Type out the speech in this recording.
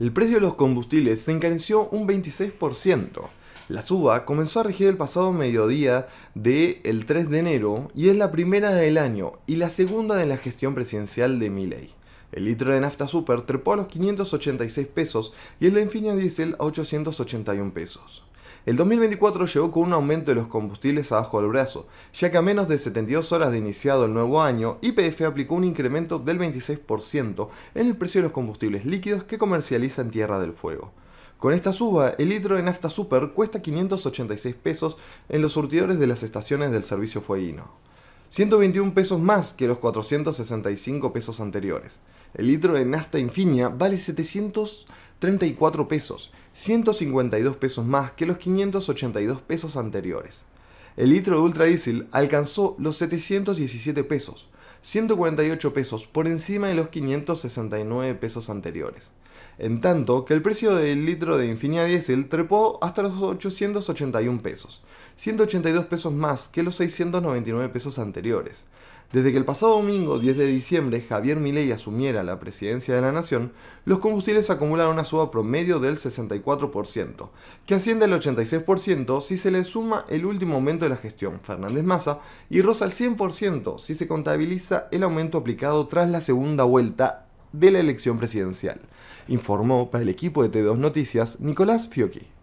El precio de los combustibles se encareció un 26%. La suba comenzó a regir el pasado mediodía del 3 de enero y es la primera del año y la segunda de la gestión presidencial de Milley. El litro de nafta super trepó a los 586 pesos y el de Infinia Diesel a 881 pesos. El 2024 llegó con un aumento de los combustibles abajo del brazo, ya que a menos de 72 horas de iniciado el nuevo año, YPF aplicó un incremento del 26% en el precio de los combustibles líquidos que comercializa en Tierra del Fuego. Con esta suba, el litro en nafta super cuesta 586 pesos en los surtidores de las estaciones del servicio fueguino. 121 pesos más que los 465 pesos anteriores. El litro de Nasta infinia vale 734 pesos, 152 pesos más que los 582 pesos anteriores. El litro de Ultra Diesel alcanzó los 717 pesos, 148 pesos por encima de los 569 pesos anteriores en tanto que el precio del litro de Infinia Diesel trepó hasta los 881 pesos, 182 pesos más que los 699 pesos anteriores. Desde que el pasado domingo 10 de diciembre Javier Milei asumiera la presidencia de la nación, los combustibles acumularon una suba promedio del 64%, que asciende al 86% si se le suma el último aumento de la gestión Fernández Massa y roza al 100% si se contabiliza el aumento aplicado tras la segunda vuelta de la elección presidencial informó para el equipo de t 2 Noticias Nicolás Fiocchi.